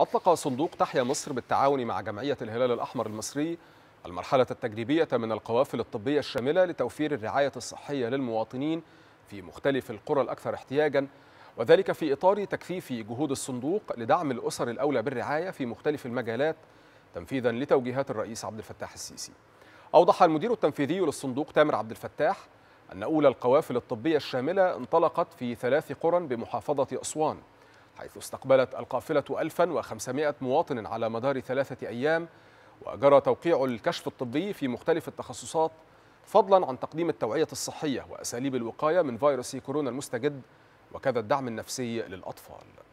أطلق صندوق تحيا مصر بالتعاون مع جمعية الهلال الأحمر المصري المرحلة التجريبية من القوافل الطبية الشاملة لتوفير الرعاية الصحية للمواطنين في مختلف القرى الأكثر احتياجاً وذلك في إطار تكثيف جهود الصندوق لدعم الأسر الأولى بالرعاية في مختلف المجالات تنفيذا لتوجيهات الرئيس عبد الفتاح السيسي أوضح المدير التنفيذي للصندوق تامر عبد الفتاح أن أولى القوافل الطبية الشاملة انطلقت في ثلاث قرى بمحافظة أسوان حيث استقبلت القافلة 1500 مواطن على مدار ثلاثة أيام وجرى توقيع الكشف الطبي في مختلف التخصصات فضلا عن تقديم التوعية الصحية وأساليب الوقاية من فيروس كورونا المستجد وكذا الدعم النفسي للأطفال